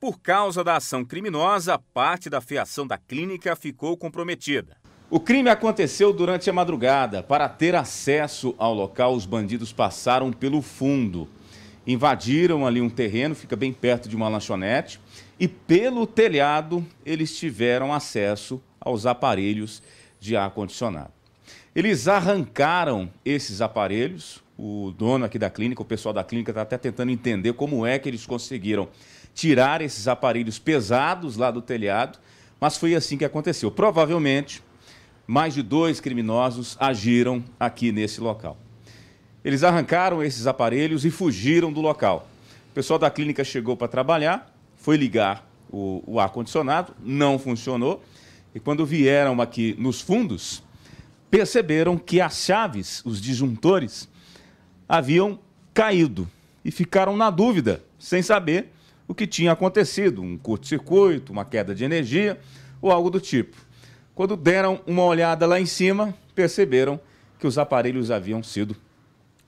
Por causa da ação criminosa, parte da fiação da clínica ficou comprometida. O crime aconteceu durante a madrugada. Para ter acesso ao local, os bandidos passaram pelo fundo. Invadiram ali um terreno, fica bem perto de uma lanchonete, e pelo telhado eles tiveram acesso aos aparelhos de ar-condicionado. Eles arrancaram esses aparelhos, o dono aqui da clínica, o pessoal da clínica está até tentando entender como é que eles conseguiram tirar esses aparelhos pesados lá do telhado, mas foi assim que aconteceu. Provavelmente, mais de dois criminosos agiram aqui nesse local. Eles arrancaram esses aparelhos e fugiram do local. O pessoal da clínica chegou para trabalhar, foi ligar o, o ar-condicionado, não funcionou. E quando vieram aqui nos fundos, perceberam que as chaves, os disjuntores, haviam caído e ficaram na dúvida, sem saber o que tinha acontecido, um curto-circuito, uma queda de energia ou algo do tipo. Quando deram uma olhada lá em cima, perceberam que os aparelhos haviam sido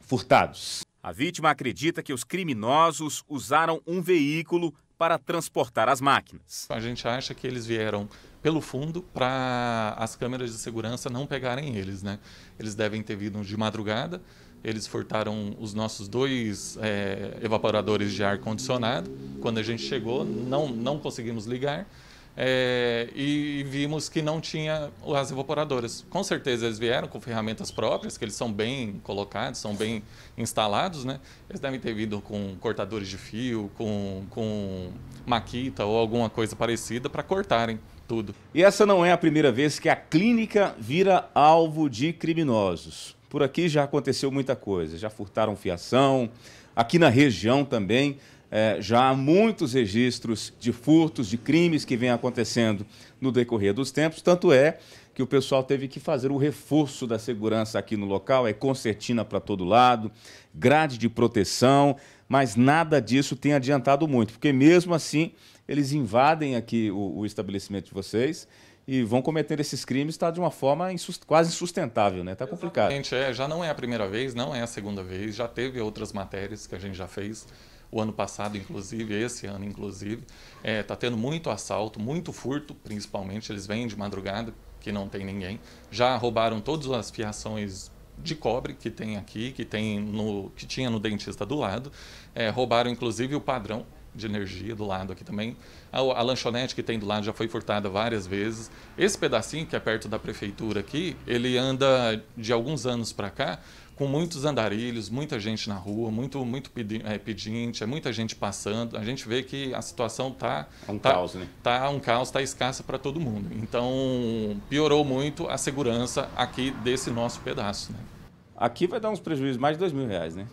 furtados. A vítima acredita que os criminosos usaram um veículo para transportar as máquinas. A gente acha que eles vieram pelo fundo para as câmeras de segurança não pegarem eles, né? Eles devem ter vindo de madrugada. Eles furtaram os nossos dois é, evaporadores de ar condicionado quando a gente chegou, não, não conseguimos ligar é, e vimos que não tinha as evaporadoras. Com certeza eles vieram com ferramentas próprias, que eles são bem colocados, são bem instalados, né? Eles devem ter vindo com cortadores de fio, com, com maquita ou alguma coisa parecida para cortarem tudo. E essa não é a primeira vez que a clínica vira alvo de criminosos. Por aqui já aconteceu muita coisa, já furtaram fiação, aqui na região também é, já há muitos registros de furtos, de crimes que vêm acontecendo no decorrer dos tempos, tanto é que o pessoal teve que fazer o reforço da segurança aqui no local, é concertina para todo lado, grade de proteção, mas nada disso tem adiantado muito, porque mesmo assim eles invadem aqui o, o estabelecimento de vocês e vão cometer esses crimes está de uma forma insust... quase insustentável, né? Tá complicado. Gente, é, já não é a primeira vez, não é a segunda vez, já teve outras matérias que a gente já fez o ano passado, inclusive, esse ano, inclusive. Está é, tá tendo muito assalto, muito furto, principalmente. Eles vêm de madrugada, que não tem ninguém. Já roubaram todas as fiações de cobre que tem aqui, que, tem no, que tinha no dentista do lado. É, roubaram, inclusive, o padrão de energia do lado aqui também. A, a, lanchonete que tem do lado já foi furtada várias vezes. Esse pedacinho que é perto da prefeitura aqui, ele anda de alguns anos para cá com muitos andarilhos, muita gente na rua, muito muito pedi é, pedinte, é muita gente passando. A gente vê que a situação tá é um tá, caos, né? Tá um caos, tá escassa para todo mundo. Então piorou muito a segurança aqui desse nosso pedaço, né? Aqui vai dar uns prejuízos mais de dois mil reais, né?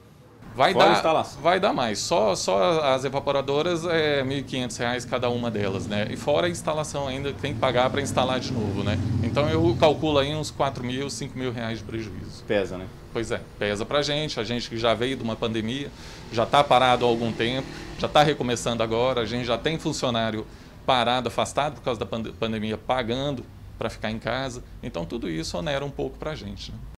Vai dar, vai dar mais. Só, só as evaporadoras é R$ 1.500 cada uma delas, né? E fora a instalação ainda que tem que pagar para instalar de novo, né? Então eu calculo aí uns R$ 4.000, R$ 5.000 de prejuízo. Pesa, né? Pois é, pesa para a gente, a gente que já veio de uma pandemia, já está parado há algum tempo, já está recomeçando agora, a gente já tem funcionário parado, afastado por causa da pandemia, pagando para ficar em casa. Então tudo isso onera um pouco para a gente. Né?